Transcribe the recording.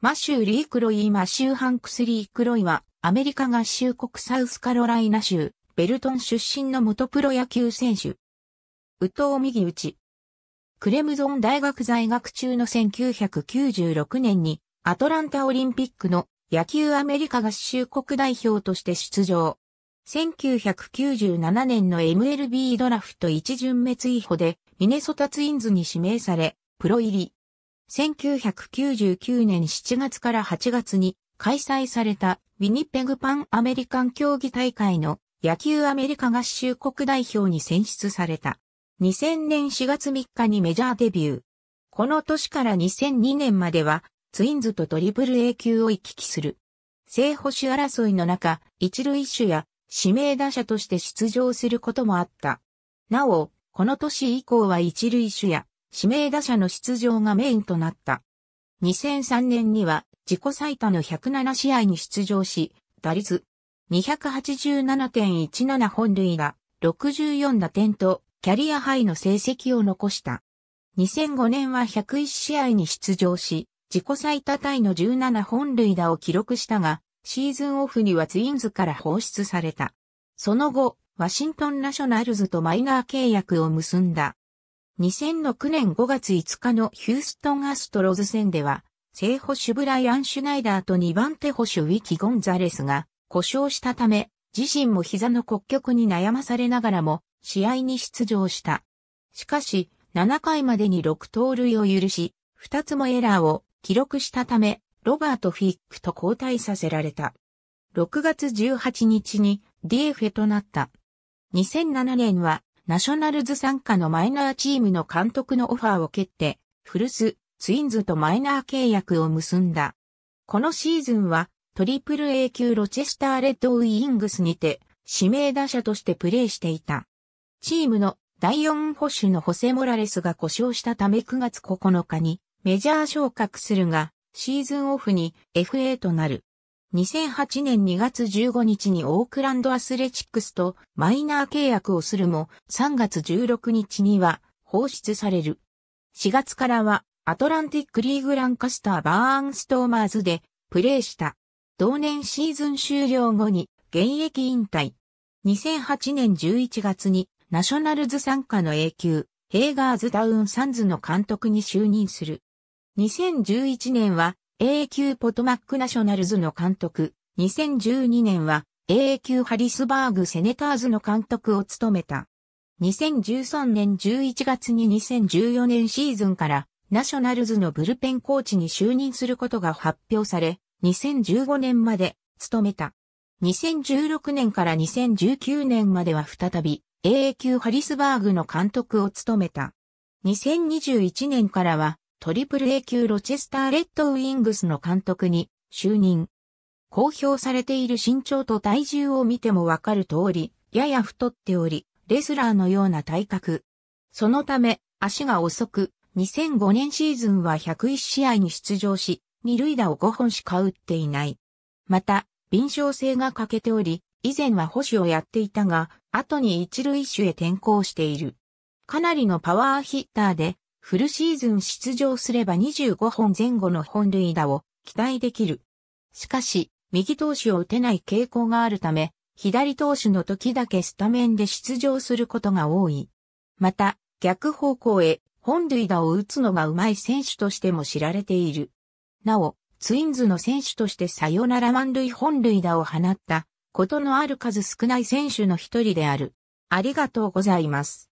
マシュー・リー・クロイマシュー・ハンクス・リー・クロイは、アメリカ合衆国サウスカロライナ州、ベルトン出身の元プロ野球選手。右投右打ち。クレムゾン大学在学中の1996年に、アトランタオリンピックの野球アメリカ合衆国代表として出場。1997年の MLB ドラフト一巡目追捕で、ミネソタツインズに指名され、プロ入り。1999年7月から8月に開催されたウィニペグパンアメリカン競技大会の野球アメリカ合衆国代表に選出された。2000年4月3日にメジャーデビュー。この年から2002年まではツインズとトリプル A 級を行き来する。正捕手争いの中、一塁手や指名打者として出場することもあった。なお、この年以降は一塁手や指名打者の出場がメインとなった。2003年には自己最多の107試合に出場し、打率287.17本塁打、64打点とキャリアハイの成績を残した。2005年は101試合に出場し、自己最多タイの17本塁打を記録したが、シーズンオフにはツインズから放出された。その後、ワシントンナショナルズとマイナー契約を結んだ。2006年5月5日のヒューストンアストロズ戦では、正捕手ブライアン・シュナイダーと2番手捕手ウィキ・ゴンザレスが故障したため、自身も膝の骨曲に悩まされながらも試合に出場した。しかし、7回までに6盗塁を許し、2つもエラーを記録したため、ロバート・フィックと交代させられた。6月18日にディエフェとなった。2007年はナショナルズ参加のマイナーチームの監督のオファーを蹴って、古巣、ツインズとマイナー契約を結んだ。このシーズンは、トリプル A 級ロチェスターレッドウィングスにて、指名打者としてプレーしていた。チームの第4保守のホセ・モラレスが故障したため9月9日にメジャー昇格するが、シーズンオフに FA となる。2008年2月15日にオークランドアスレチックスとマイナー契約をするも3月16日には放出される。4月からはアトランティックリーグランカスターバーンストーマーズでプレーした。同年シーズン終了後に現役引退。2008年11月にナショナルズ参加の永久、ヘイガーズダウンサンズの監督に就任する。2011年は AQ ポトマックナショナルズの監督、2012年は AQ ハリスバーグセネターズの監督を務めた。2013年11月に2014年シーズンからナショナルズのブルペンコーチに就任することが発表され、2015年まで務めた。2016年から2019年までは再び AQ ハリスバーグの監督を務めた。2021年からはトリプル A 級ロチェスターレッドウィングスの監督に就任。公表されている身長と体重を見てもわかる通り、やや太っており、レスラーのような体格。そのため、足が遅く、2005年シーズンは101試合に出場し、二塁打を5本しか打っていない。また、敏捷性が欠けており、以前は保守をやっていたが、後に一塁手へ転向している。かなりのパワーヒッターで、フルシーズン出場すれば25本前後の本塁打を期待できる。しかし、右投手を打てない傾向があるため、左投手の時だけスタメンで出場することが多い。また、逆方向へ本塁打を打つのが上手い選手としても知られている。なお、ツインズの選手としてサヨナラ満塁本塁打を放ったことのある数少ない選手の一人である。ありがとうございます。